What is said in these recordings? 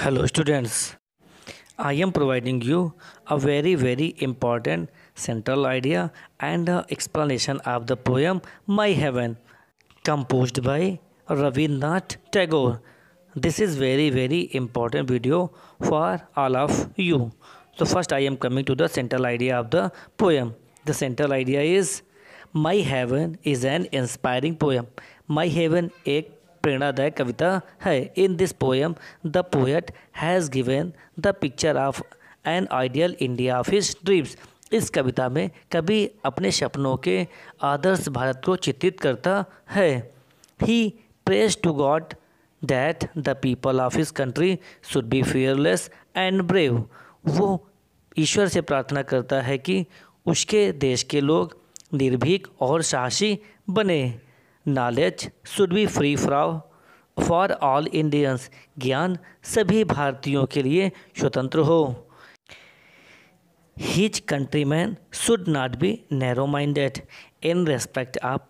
hello students i am providing you a very very important central idea and explanation of the poem my heaven composed by ravindranath tagore this is very very important video for all of you so first i am coming to the central idea of the poem the central idea is my heaven is an inspiring poem my heaven ek प्रेरणादायक कविता है in this poem the poet has given the picture of an ideal India of his dreams इस कविता में कभी अपने सपनों के आदर्श भारत को चित्रित करता है he prays to God that the people of his country should be fearless and brave वो ईश्वर से प्रार्थना करता है कि उसके देश के लोग निर्भीक और साहसी बने knowledge should be free fro for all Indians ज्ञान सभी भारतीयों के लिए स्वतंत्र हो his country man should not be narrow minded in respect of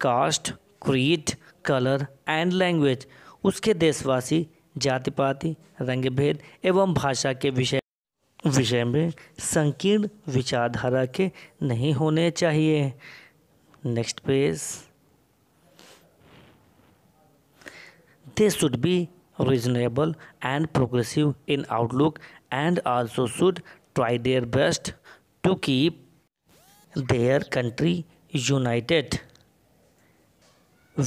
caste creed colour and language उसके देशवासी जाति पाति रंग भेद एवं भाषा के विषय विषय में संकीर्ण विचारधारा के नहीं होने चाहिए next page they should be reasonable and progressive in outlook and also should try their best to keep their country united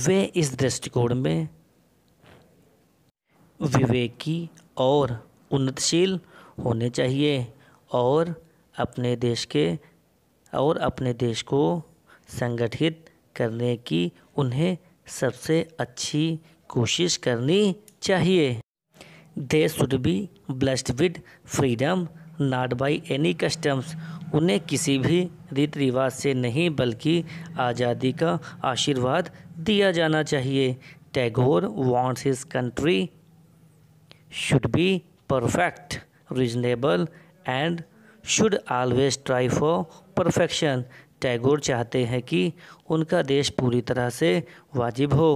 वे इस दृष्टिकोण में विवेकी और उन्नतशील होने चाहिए और अपने देश के और अपने देश को संगठित करने की उन्हें सबसे अच्छी कोशिश करनी चाहिए they should be blessed with freedom not by any customs उन्हें किसी भी रीत रिवाज से नहीं बल्कि आज़ादी का आशीर्वाद दिया जाना चाहिए Tagore wants his country should be perfect reasonable and should always try for perfection Tagore चाहते हैं कि उनका देश पूरी तरह से वाजिब हो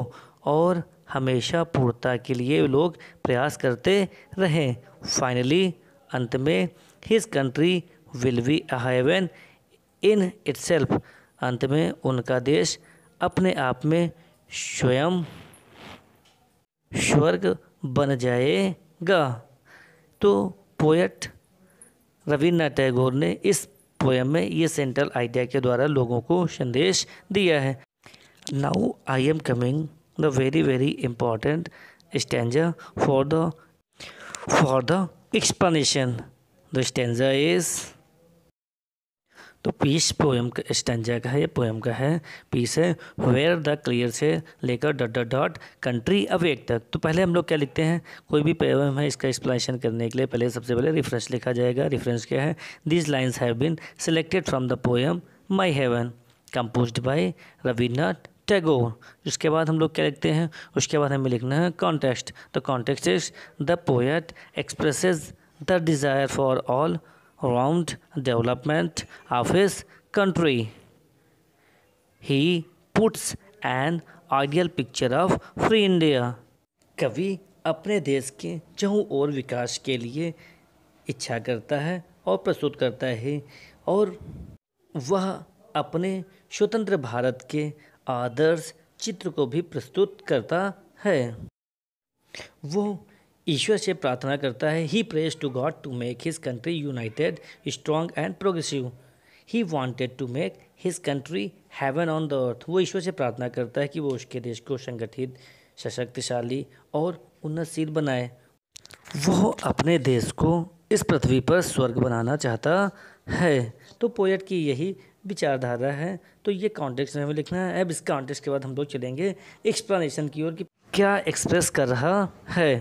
और हमेशा पूर्णता के लिए लोग प्रयास करते रहें फाइनली अंत में his country will be awaken in its अंत में उनका देश अपने आप में स्वयं स्वर्ग बन जाएगा तो पोएट रविन्द्रनाथ टैगोर ने इस पोएम में ये सेंट्रल आइडिया के द्वारा लोगों को संदेश दिया है now I am coming the very very important stanza for the for the explanation the stanza is तो पीस पोएम का स्टेंजा का है ये पोएम का है पीस है वेयर द क्लियर से लेकर dot dot dot country awake तक तो पहले हम लोग क्या लिखते हैं कोई भी पोएम है इसका एक्सप्लेनेशन करने के लिए पहले सबसे पहले रेफरेंस लिखा जाएगा रेफरेंस क्या है this lines have been selected from the poem my heaven composed by रवीनाथ टैगो उसके बाद हम लोग क्या लिखते हैं उसके बाद हमें लिखना है कॉन्टेक्स्ट तो context is the poet expresses the desire for all round development of his country he puts an ideal picture of free India कवि अपने देश के चहू और विकास के लिए इच्छा करता है और प्रस्तुत करता है और वह अपने स्वतंत्र भारत के आदर्श चित्र को भी प्रस्तुत करता है वो ईश्वर से प्रार्थना करता है he prays to God to make his country united strong and progressive he wanted to make his country heaven on the earth वो ईश्वर से प्रार्थना करता है कि वो उसके देश को संगठित सशक्तिशाली और उन्नतशील बनाए वो अपने देश को इस पृथ्वी पर स्वर्ग बनाना चाहता है तो पोएट की यही विचारधारा है तो ये कॉन्टेक्स्ट में हमें लिखना है अब इस कॉन्टेक्स्ट के बाद हम लोग चलेंगे एक्सप्लेनेशन की ओर कि क्या एक्सप्रेस कर रहा है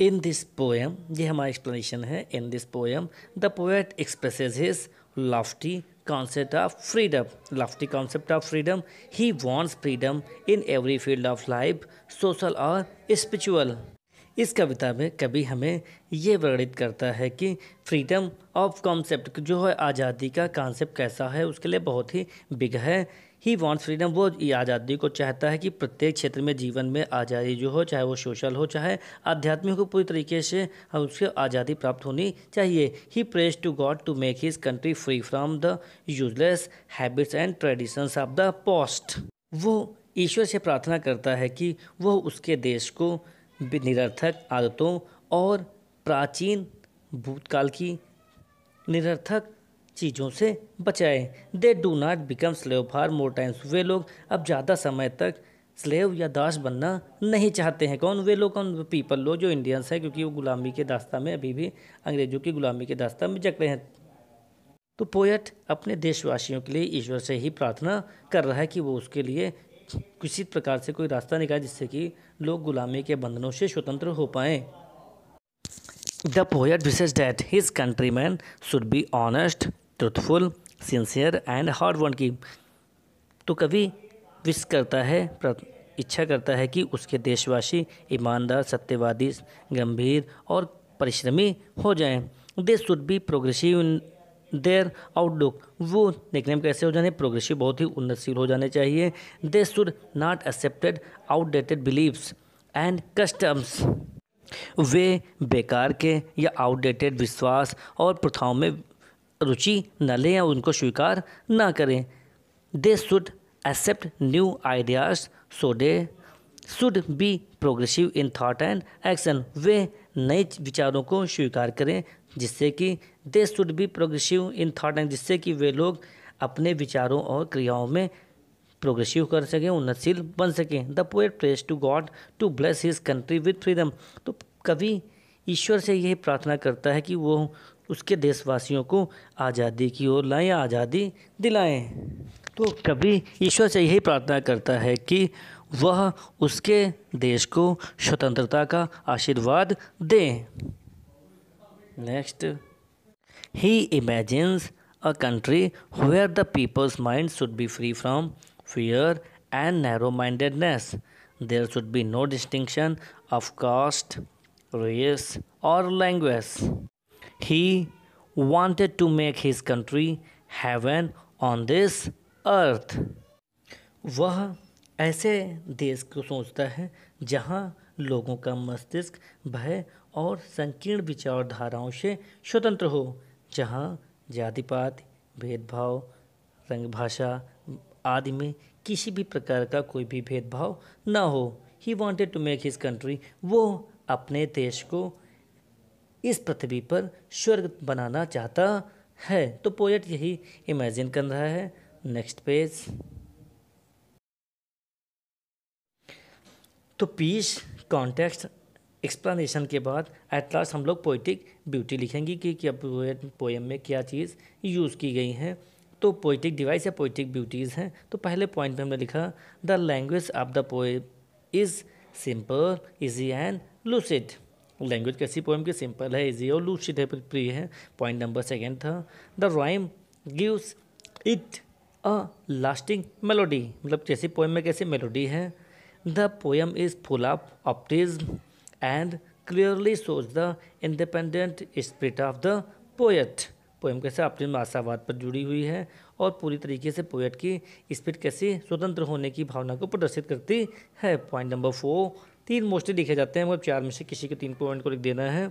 इन दिस पोएम ये हमारा एक्सप्लेनेशन है in this poem the poet expresses his lofty concept of freedom lofty concept of freedom he wants freedom in every field of life social और स्परिचुअल इस कविता में कभी हमें ये वर्णित करता है कि फ्रीडम ऑफ कॉन्सेप्ट जो है आज़ादी का कॉन्सेप्ट कैसा है उसके लिए बहुत ही बिग है ही वॉन्ट फ्रीडम वो आज़ादी को चाहता है कि प्रत्येक क्षेत्र में जीवन में आज़ादी जो हो चाहे वो सोशल हो चाहे आध्यात्मिक हो पूरी तरीके से हम उसको आज़ादी प्राप्त होनी चाहिए he prays to God to make his country free from the useless habits and traditions of the past वो ईश्वर से प्रार्थना करता है कि वह उसके देश को निरर्थक आदतों और प्राचीन भूतकाल की निरर्थक चीज़ों से बचाएं they do not become slave for more times वे लोग अब ज़्यादा समय तक स्लेव या दास बनना नहीं चाहते हैं कौन वे लोग कौन पीपल लोग जो इंडियंस हैं क्योंकि वो गुलामी के दास्ता में अभी भी अंग्रेज़ों की गुलामी के दास्ता में रहे हैं तो पोएट अपने देशवासियों के लिए ईश्वर से ही प्रार्थना कर रहा है कि वो उसके लिए किसी प्रकार से कोई रास्ता निकाले जिससे कि लोग गुलामी के बंधनों से स्वतंत्र हो पाएँ the poet wishes that his man should be honest truthful sincere and hard working की तो कभी विश करता है इच्छा करता है कि उसके देशवासी ईमानदार सत्यवादी गंभीर और परिश्रमी हो जाएं they should be progressive in their outlook वो निकनेम कैसे हो जाने प्रोग्रेसिव बहुत ही उन्नतशील हो जाने चाहिए they should not accepted outdated believes and customs वे बेकार के या आउटडेटेड विश्वास और प्रथाओं में रुचि न लें या उनको स्वीकार ना करें they should accept new ideas so they should be progressive in thought and action वे नए विचारों को स्वीकार करें जिससे कि they should be progressive in thought and जिससे कि वे लोग अपने विचारों और क्रियाओं में प्रोग्रेसिव कर सकें उन्नतशील बन सकें the poet prays to God to bless his country with freedom तो कवि ईश्वर से यही प्रार्थना करता है कि वो उसके देशवासियों को आज़ादी की ओर लाएं आज़ादी दिलाएं तो कवि ईश्वर से यही प्रार्थना करता है कि वह उसके देश को स्वतंत्रता का आशीर्वाद दें next He imagines a country where the people's minds should be free from fear and narrow mindedness. There should be no distinction of caste, race, or language. He wanted to make his country heaven on this earth. वह ऐसे देश को सोचता है जहाँ लोगों का मस्तिष्क भय और संकीर्ण विचारधाराओं से स्वतंत्र हो जहाँ जातिपात भेदभाव रंग भाषा आदि में किसी भी प्रकार का कोई भी भेदभाव ना हो he wanted to make his country वो अपने देश को इस पृथ्वी पर स्वर्ग बनाना चाहता है तो पोएट यही इमेजिन कर रहा है नेक्स्ट पेज तो पीस कॉन्टेक्स्ट एक्सप्लेनेशन के बाद एट लास्ट हम लोग पोइटिक ब्यूटी लिखेंगे कि क्या पोएम में क्या चीज़ यूज़ की गई हैं तो पोइटिक डिवाइस या पोइटिक ब्यूटीज़ हैं तो पहले पॉइंट में हमने लिखा the language of the poem is simple easy and lucid language कैसी पोएम की सिंपल है इजी और लूसिड है प्रिय है पॉइंट नंबर सेकेंड था the rhyme gives it a lasting melody मतलब जैसी पोएम में कैसी मेलोडी है the poem is full of optimism and clearly shows the independent spirit of the poet poem कैसे अपनी आशावाद पर जुड़ी हुई है और पूरी तरीके से पोएट की स्प्रिट कैसी स्वतंत्र होने की भावना को प्रदर्शित करती है पॉइंट नंबर फोर तीन मोस्टली लिखे जाते हैं मगर चार में से किसी के तीन पॉइंट को लिख देना है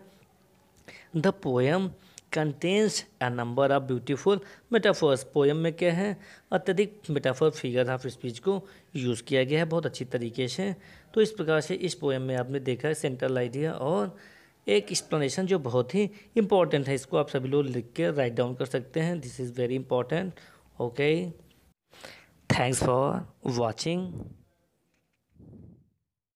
the poem contains a number of beautiful metaphors poem में क्या है अत्यधिक मेटाफर फिगर ऑफ स्पीच को यूज़ किया गया है बहुत अच्छी तरीके से तो इस प्रकार से इस पोएम में आपने देखा है सेंट्रल आइडिया और एक एक्सप्लेनेशन जो बहुत ही इंपॉर्टेंट है इसको आप सभी लोग लिख के राइट डाउन कर सकते हैं this is very important okay thanks for watching